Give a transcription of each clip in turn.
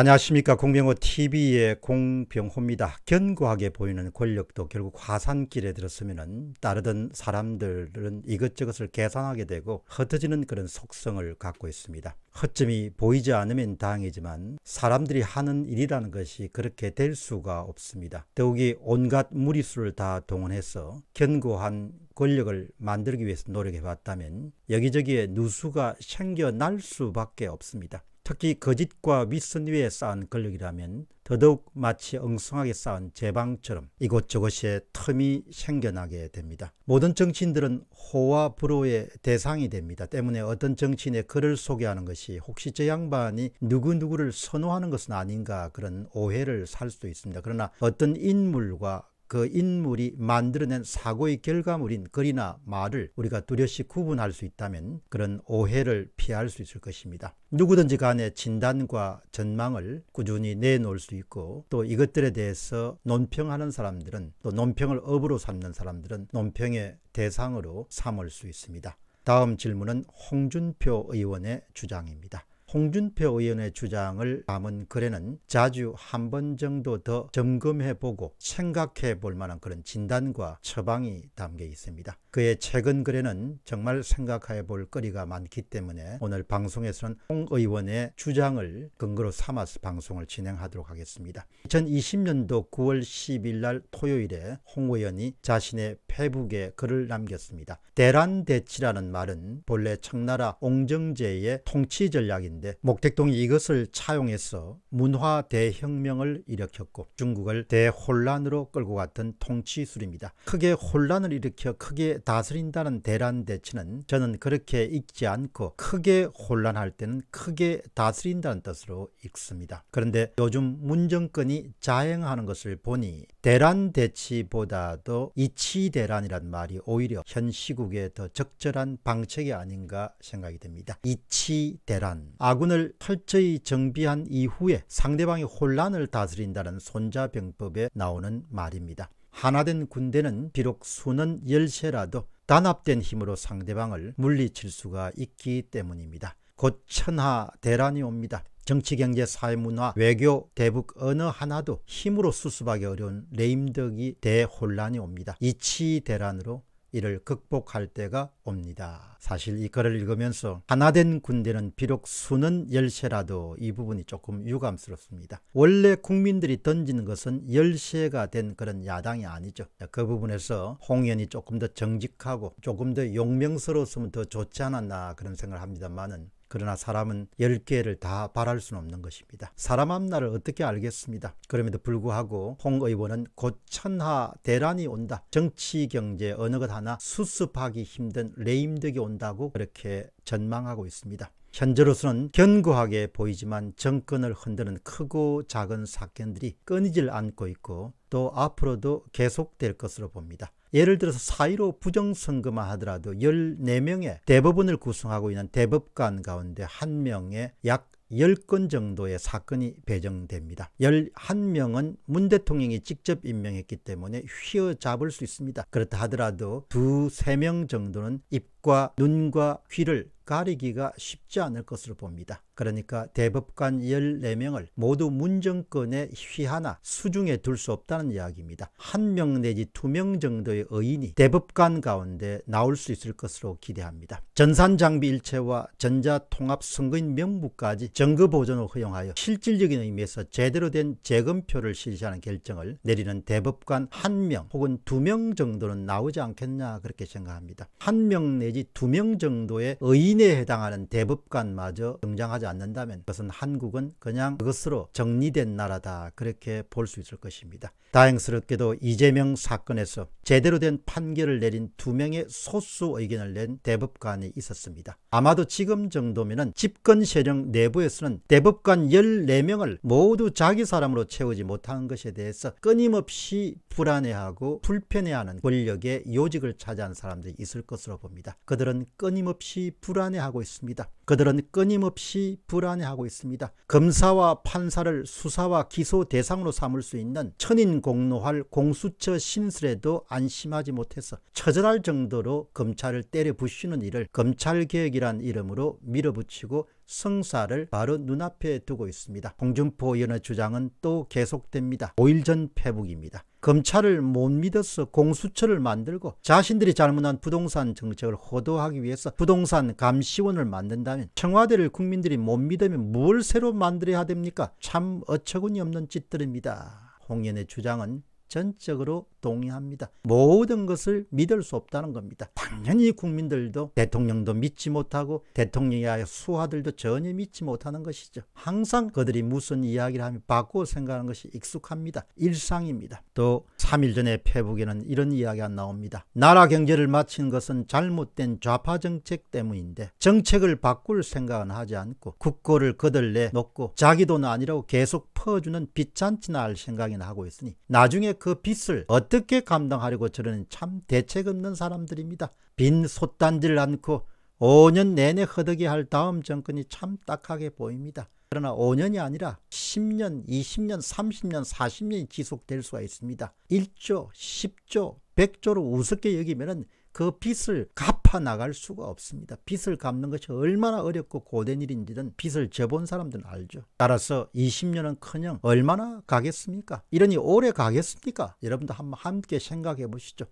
안녕하십니까 공병호 TV의 공병호입니다. 견고하게 보이는 권력도 결국 화산길에 들었으면 따르던 사람들은 이것저것을 계산하게 되고 흩어지는 그런 속성을 갖고 있습니다. 허점이 보이지 않으면 다행이지만 사람들이 하는 일이라는 것이 그렇게 될 수가 없습니다. 더욱이 온갖 무리수를 다 동원해서 견고한 권력을 만들기 위해서 노력해봤다면 여기저기에 누수가 생겨날 수밖에 없습니다. 특히 거짓과 윗선 위에 쌓은 권력이라면 더더욱 마치 엉성하게 쌓은 제방처럼 이곳저곳에 틈이 생겨나게 됩니다. 모든 정치인들은 호와 불호의 대상이 됩니다. 때문에 어떤 정치인의 글을 소개하는 것이 혹시 저 양반이 누구누구를 선호하는 것은 아닌가 그런 오해를 살 수도 있습니다. 그러나 어떤 인물과 그 인물이 만들어낸 사고의 결과물인 글이나 말을 우리가 뚜렷이 구분할 수 있다면 그런 오해를 피할 수 있을 것입니다. 누구든지 간에 진단과 전망을 꾸준히 내놓을 수 있고 또 이것들에 대해서 논평하는 사람들은 또 논평을 업으로 삼는 사람들은 논평의 대상으로 삼을 수 있습니다. 다음 질문은 홍준표 의원의 주장입니다. 홍준표 의원의 주장을 담은 글에는 자주 한 번 정도 더 점검해보고 생각해볼 만한 그런 진단과 처방이 담겨 있습니다. 그의 최근 글에는 정말 생각해볼 거리가 많기 때문에 오늘 방송에서는 홍 의원의 주장을 근거로 삼아서 방송을 진행하도록 하겠습니다. 2020년도 9월 10일 날 토요일에 홍 의원이 자신의 페북에 글을 남겼습니다. 대란대치라는 말은 본래 청나라 옹정제의 통치 전략인 사람데 목택동이 이것을 차용해서 문화 대혁명을 일으켰고 중국을 대혼란으로 끌고 갔던 통치술입니다. 크게 혼란을 일으켜 크게 다스린다는 대란 대치는 저는 그렇게 읽지 않고 크게 혼란할 때는 크게 다스린다는 뜻으로 읽습니다. 그런데 요즘 문정권이 자행하는 것을 보니 대란 대치보다도 이치대란이란 말이 오히려 현 시국에 더 적절한 방책이 아닌가 생각이 됩니다 이치대란 아군을 철저히 정비한 이후에 상대방의 혼란을 다스린다는 손자병법에 나오는 말입니다. 하나된 군대는 비록 수는 열세라도 단합된 힘으로 상대방을 물리칠 수가 있기 때문입니다. 곧 천하 대란이 옵니다. 정치, 경제, 사회, 문화, 외교, 대북 어느 하나도 힘으로 수습하기 어려운 레임덕이 대혼란이 옵니다. 이치 대란으로 이를 극복할 때가 옵니다. 사실 이 글을 읽으면서 하나 된 군대는 비록 수는 열쇠라도이 부분이 조금 유감스럽습니다. 원래 국민들이 던지는 것은 열쇠가된 그런 야당이 아니죠. 그 부분에서 홍연이 조금 더 정직하고 조금 더용명스러웠으면더 좋지 않았나 그런 생각을 합니다만은 그러나 사람은 10개를 다 바랄 수는 없는 것입니다. 사람 앞날을 어떻게 알겠습니다. 그럼에도 불구하고 홍 의원은 곧 천하 대란이 온다. 정치, 경제, 어느 것 하나 수습하기 힘든 레임덕이 온다고 그렇게 전망하고 있습니다. 현재로서는 견고하게 보이지만 정권을 흔드는 크고 작은 사건들이 끊이질 않고 있고 또 앞으로도 계속될 것으로 봅니다. 예를 들어서 사의로 부정선거만 하더라도 14명의 대법원을 구성하고 있는 대법관 가운데 한 명의 약 10건 정도의 사건이 배정됩니다. 11명은 문 대통령이 직접 임명했기 때문에 휘어잡을 수 있습니다. 그렇다 하더라도 2, 3명 정도는 입 입과 눈과 귀를 가리기가 쉽지 않을 것으로 봅니다. 그러니까 대법관 14명을 모두 문정권의 휘하나 수중에 둘 수 없다는 이야기입니다. 한 명 내지 두 명 정도의 의인이 대법관 가운데 나올 수 있을 것으로 기대합니다. 전산장비 일체와 전자통합 선거인 명부까지 정거보존을 허용하여 실질적인 의미에서 제대로 된 재검표를 실시하는 결정을 내리는 대법관 한 명 혹은 두 명 정도는 나오지 않겠냐 그렇게 생각합니다. 한명내 내지 두명 정도의 의인에 해당하는 대법관마저 등장하지 않는다면 그것은 한국은 그냥 그것으로 정리된 나라다 그렇게 볼 수 있을 것입니다. 다행스럽게도 이재명 사건에서 제대로 된 판결을 내린 두 명의 소수 의견을 낸 대법관이 있었습니다. 아마도 지금 정도면 집권 세력 내부에서는 대법관 14명을 모두 자기 사람으로 채우지 못한 것에 대해서 끊임없이 불안해하고 불편해하는 권력의 요직을 차지한 사람들이 있을 것으로 봅니다. 그들은 끊임없이 불안해하고 있습니다. 그들은 끊임없이 불안해하고 있습니다. 검사와 판사를 수사와 기소 대상으로 삼을 수 있는 천인 공노할 공수처 신설에도 안심하지 못해서 처절할 정도로 검찰을 때려 부시는 일을 검찰개혁이란 이름으로 밀어붙이고 성사를 바로 눈앞에 두고 있습니다. 홍준포 의원의 주장은 또 계속됩니다. 5일 전 페북입니다. 검찰을 못 믿어서 공수처를 만들고 자신들이 잘못한 부동산 정책을 호도하기 위해서 부동산 감시원을 만든다면 청와대를 국민들이 못 믿으면 뭘 새로 만들어야 됩니까? 참 어처구니 없는 짓들입니다. 홍연의 주장은 전적으로 동의합니다. 모든 것을 믿을 수 없다는 겁니다. 당연히 국민들도 대통령도 믿지 못하고 대통령의 수하들도 전혀 믿지 못하는 것이죠. 항상 그들이 무슨 이야기를 하면 바꾸어 생각하는 것이 익숙합니다. 일상입니다. 또 3일 전에 페북에는 이런 이야기가 나옵니다. 나라 경제를 마친 것은 잘못된 좌파 정책 때문인데 정책을 바꿀 생각은 하지 않고 국고를 그들 내놓고 자기 돈 아니라고 계속 퍼주는 빚잔치나 할 생각이나 하고 있으니 나중에 그 빚을 어떻게 감당하려고 저러는 참 대책 없는 사람들입니다. 빈 솥단지를 안고 5년 내내 허덕이 할 다음 정권이 참 딱하게 보입니다. 그러나 5년이 아니라 10년, 20년, 30년, 40년이 지속될 수가 있습니다. 1조, 10조, 100조로 우습게 여기면 은그 빚을 갚아 나갈 수가 없습니다. 빚을 갚는 것이 얼마나 어렵고 고된 일인지는 빚을 져본 사람들은 알죠. 따라서 20년은커녕 얼마나 가겠습니까? 이러니 오래 가겠습니까? 여러분도 한번 함께 생각해 보시죠.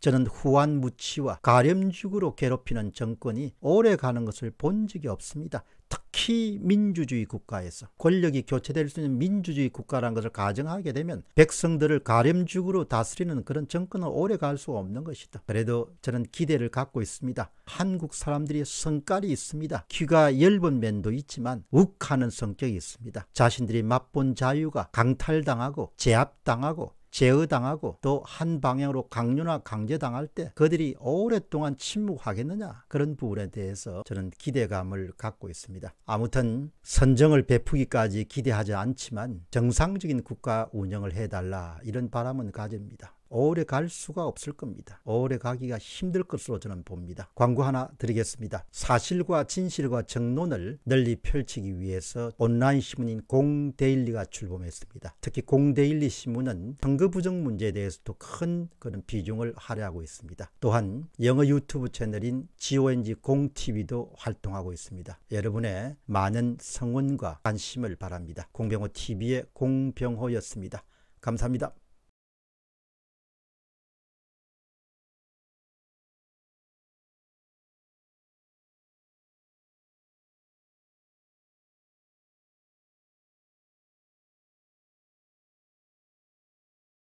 저는 후한 무치와 가렴직으로 괴롭히는 정권이 오래 가는 것을 본 적이 없습니다. 특 피민주주의 국가에서 권력이 교체될 수 있는 민주주의 국가라는 것을 가정하게 되면 백성들을 가렴죽으로 다스리는 그런 정권은 오래 갈수 없는 것이다. 그래도 저는 기대를 갖고 있습니다. 한국 사람들이 성깔이 있습니다. 귀가 열번 면도 있지만 욱하는 성격이 있습니다. 자신들이 맛본 자유가 강탈당하고 제압당하고 제어당하고 또 한 방향으로 강요나 강제당할 때 그들이 오랫동안 침묵하겠느냐 그런 부분에 대해서 저는 기대감을 갖고 있습니다. 아무튼 선정을 베푸기까지 기대하지 않지만 정상적인 국가 운영을 해달라 이런 바람은 가집니다. 오래 갈 수가 없을 겁니다. 오래 가기가 힘들 것으로 저는 봅니다. 광고 하나 드리겠습니다. 사실과 진실과 정론을 널리 펼치기 위해서 온라인 신문인 공데일리가 출범했습니다. 특히 공데일리 신문은 선거 부정 문제에 대해서도 큰 그런 비중을 할애하고 있습니다. 또한 영어 유튜브 채널인 GONG 공TV도 활동하고 있습니다. 여러분의 많은 성원과 관심을 바랍니다. 공병호 TV의 공병호였습니다. 감사합니다.